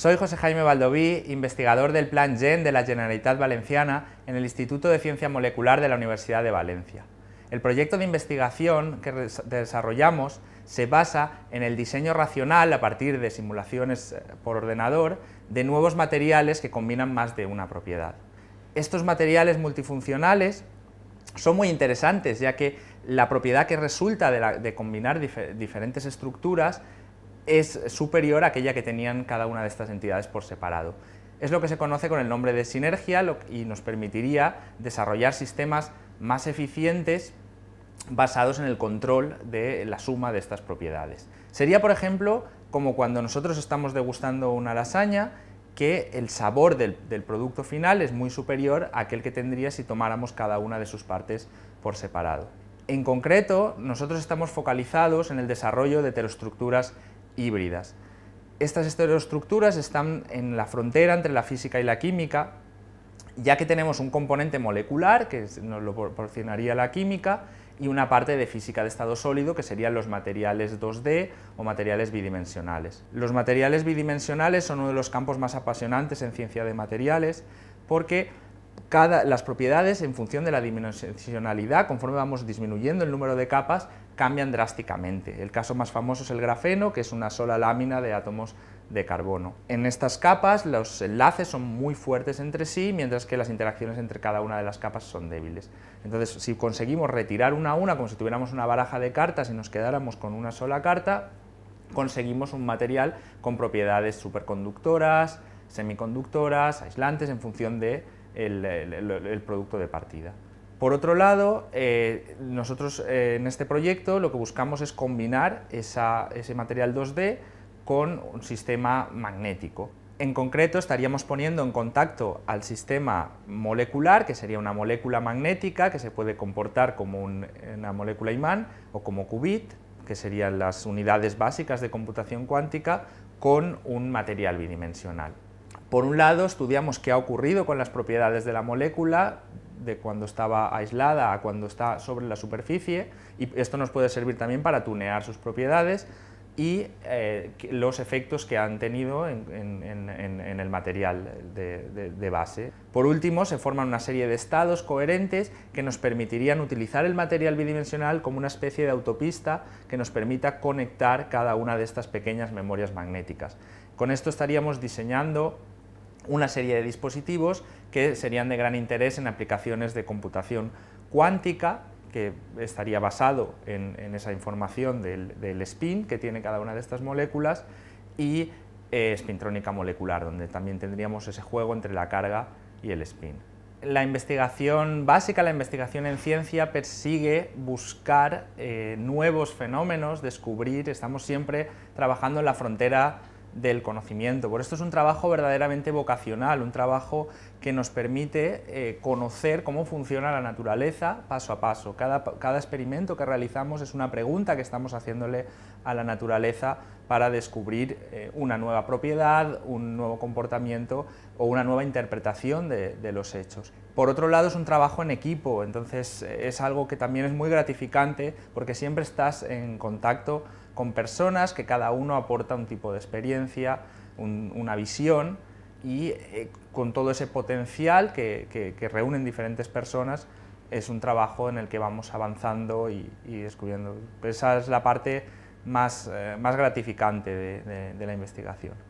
Soy José Jaime Valdoví, investigador del Plan GEN de la Generalitat Valenciana en el Instituto de Ciencia Molecular de la Universidad de Valencia. El proyecto de investigación que desarrollamos se basa en el diseño racional a partir de simulaciones eh, por ordenador de nuevos materiales que combinan más de una propiedad. Estos materiales multifuncionales son muy interesantes ya que la propiedad que resulta de, combinar diferentes estructuras es superior a aquella que tenían cada una de estas entidades por separado. Es lo que se conoce con el nombre de sinergia y nos permitiría desarrollar sistemas más eficientes basados en el control de la suma de estas propiedades. Sería, por ejemplo, como cuando nosotros estamos degustando una lasaña, que el sabor del, producto final es muy superior a aquel que tendría si tomáramos cada una de sus partes por separado. En concreto, nosotros estamos focalizados en el desarrollo de heteroestructuras híbridas. Estas estructuras están en la frontera entre la física y la química, ya que tenemos un componente molecular, que nos lo proporcionaría la química, y una parte de física de estado sólido, que serían los materiales 2D o materiales bidimensionales. Los materiales bidimensionales son uno de los campos más apasionantes en ciencia de materiales, porque las propiedades en función de la dimensionalidad, conforme vamos disminuyendo el número de capas, cambian drásticamente. El caso más famoso es el grafeno, que es una sola lámina de átomos de carbono. En estas capas los enlaces son muy fuertes entre sí, mientras que las interacciones entre cada una de las capas son débiles. Entonces, si conseguimos retirar una a una, como si tuviéramos una baraja de cartas y nos quedáramos con una sola carta, conseguimos un material con propiedades superconductoras, semiconductoras, aislantes, en función de el, producto de partida. Por otro lado, eh, nosotros eh, en este proyecto lo que buscamos es combinar ese material 2D con un sistema magnético. En concreto, estaríamos poniendo en contacto al sistema molecular, que sería una molécula magnética que se puede comportar como una molécula imán o como qubit, que serían las unidades básicas de computación cuántica, con un material bidimensional. Por un lado, estudiamos qué ha ocurrido con las propiedades de la molécula, de cuando estaba aislada a cuando está sobre la superficie, y esto nos puede servir también para tunear sus propiedades y eh, los efectos que han tenido en, el material de, base. Por último, se forman una serie de estados coherentes que nos permitirían utilizar el material bidimensional como una especie de autopista que nos permita conectar cada una de estas pequeñas memorias magnéticas. Con esto estaríamos diseñando una serie de dispositivos que serían de gran interés en aplicaciones de computación cuántica, que estaría basado en, esa información del, spin que tiene cada una de estas moléculas, y eh, espintrónica spintrónica molecular, donde también tendríamos ese juego entre la carga y el spin. La investigación básica, la investigación en ciencia, persigue buscar eh, nuevos fenómenos, descubrir, estamos siempre trabajando en la frontera del conocimiento. Por esto es un trabajo verdaderamente vocacional, un trabajo que nos permite eh, conocer cómo funciona la naturaleza paso a paso. Cada, experimento que realizamos es una pregunta que estamos haciéndole a la naturaleza para descubrir eh, una nueva propiedad, un nuevo comportamiento o una nueva interpretación de, los hechos. Por otro lado, es un trabajo en equipo, entonces eh, es algo que también es muy gratificante porque siempre estás en contacto con personas que cada uno aporta un tipo de experiencia, una visión y eh, con todo ese potencial que, reúnen diferentes personas es un trabajo en el que vamos avanzando y, descubriendo. Esa es la parte más, eh, gratificante de la investigación.